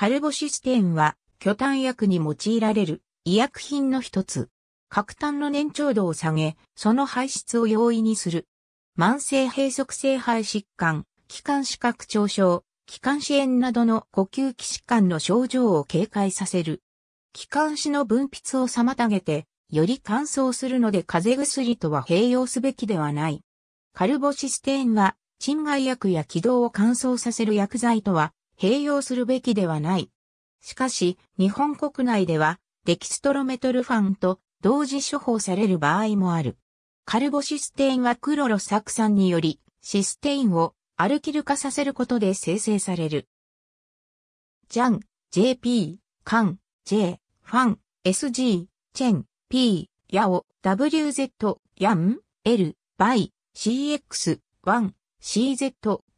カルボシステンは、巨炭薬に用いられる医薬品の一つ。核炭の粘長度を下げ、その排出を容易にする。慢性閉塞性肺疾患、気管視覚症症、気管支炎などの呼吸器疾患の症状を警戒させる。気管支の分泌を妨げて、より乾燥するので風邪薬とは併用すべきではない。カルボシステーンは、鎮害薬や気道を乾燥させる薬剤とは併用するべきではない。しかし、日本国内では、デキストロメトルファンと同時処方される場合もある。カルボシステインはクロロ酢酸により、システインをアルキル化させることで生成される。ジャン、JP、カン、J、ファン、SG、チェン、P、ヤオ、WZ、ヤン、L、バイ、CX、1、CZ、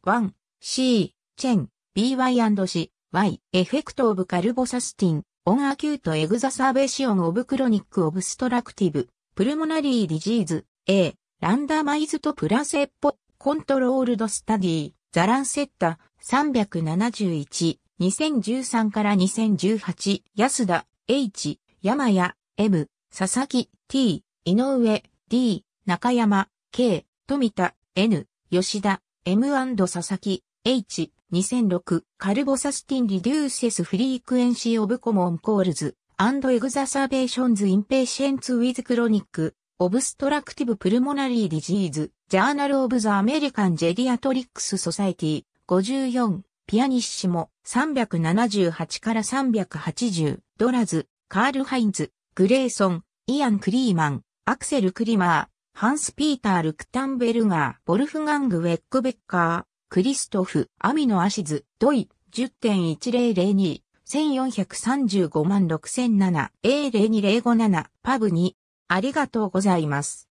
1、C、チェン、BY&C、Y、エフェクトオブカルボサスティン、オンアキュートエグザサーベーシオンオブクロニックオブストラクティブ、プルモナリーディジーズ、A、ランダマイズとプラセッポ、コントロールドスタディ、ザランセッタ、371、2013から2018、安田、H、山屋、M、佐々木、T、井上、D、中山、K、富田、N、吉田、M& 佐々木、H、2006、カルボサスティン・リデューセス・フリークエンシー・オブ・コモン・コールズ、アンド・エグザサーベーションズ・インペーシェンツ・ウィズ・クロニック、オブストラクティブ・プルモナリー・ディジーズ、ジャーナル・オブ・ザ・アメリカン・ジェディアトリックス・ソサイティ、54、ピアニッシモ、378から380、ドラズ、カール・ハインズ、グレーソン、イアン・クリーマン、アクセル・クリマー、ハンス・ピーター・ルクタンベルガー、ボルフガング・ウェックベッカー。クリストフ・アミノ・アシズ、ドイ、10.1002、1435万 6007A02057 パブにありがとうございます。